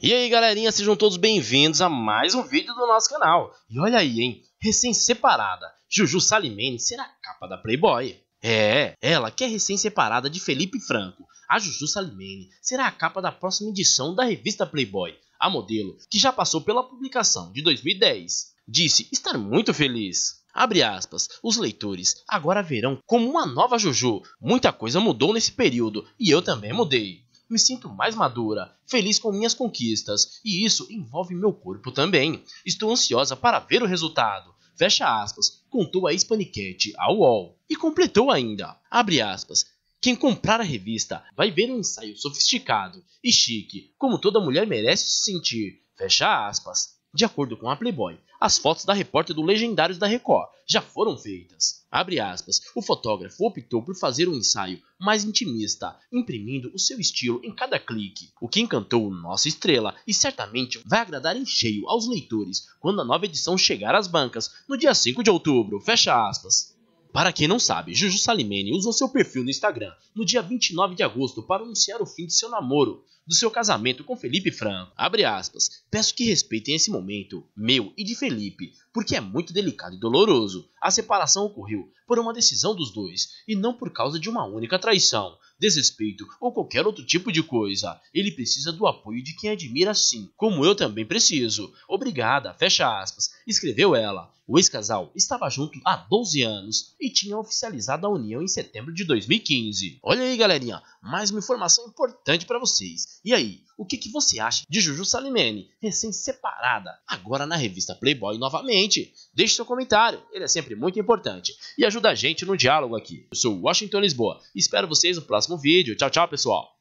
E aí galerinha, sejam todos bem-vindos a mais um vídeo do nosso canal. E olha aí, hein, recém-separada, Juju Salimene será a capa da Playboy. É, ela que é recém-separada de Felipe Franco, a Juju Salimene será a capa da próxima edição da revista Playboy, a modelo, que já passou pela publicação de 2010. Disse estar muito feliz. Abre aspas, os leitores agora verão como uma nova Juju. Muita coisa mudou nesse período e eu também mudei me sinto mais madura, feliz com minhas conquistas, e isso envolve meu corpo também. Estou ansiosa para ver o resultado. Fecha aspas, contou a Hispaniquete ao UOL. E completou ainda, abre aspas, quem comprar a revista vai ver um ensaio sofisticado e chique, como toda mulher merece se sentir. Fecha aspas. De acordo com a Playboy, as fotos da repórter do Legendários da Record já foram feitas. Aspas, o fotógrafo optou por fazer um ensaio mais intimista, imprimindo o seu estilo em cada clique, o que encantou nossa estrela e certamente vai agradar em cheio aos leitores quando a nova edição chegar às bancas no dia 5 de outubro. Fecha aspas. Para quem não sabe, Juju Salimene usou seu perfil no Instagram no dia 29 de agosto para anunciar o fim de seu namoro do seu casamento com Felipe Franco. Abre aspas. Peço que respeitem esse momento, meu e de Felipe, porque é muito delicado e doloroso. A separação ocorreu por uma decisão dos dois e não por causa de uma única traição, desrespeito ou qualquer outro tipo de coisa. Ele precisa do apoio de quem admira sim, como eu também preciso. Obrigada, fecha aspas, escreveu ela. O ex-casal estava junto há 12 anos e tinha oficializado a união em setembro de 2015. Olha aí, galerinha, mais uma informação importante para vocês e aí, o que, que você acha de Juju Salimene, recém-separada, agora na revista Playboy novamente? Deixe seu comentário, ele é sempre muito importante e ajuda a gente no diálogo aqui. Eu sou Washington Lisboa espero vocês no próximo vídeo. Tchau, tchau, pessoal!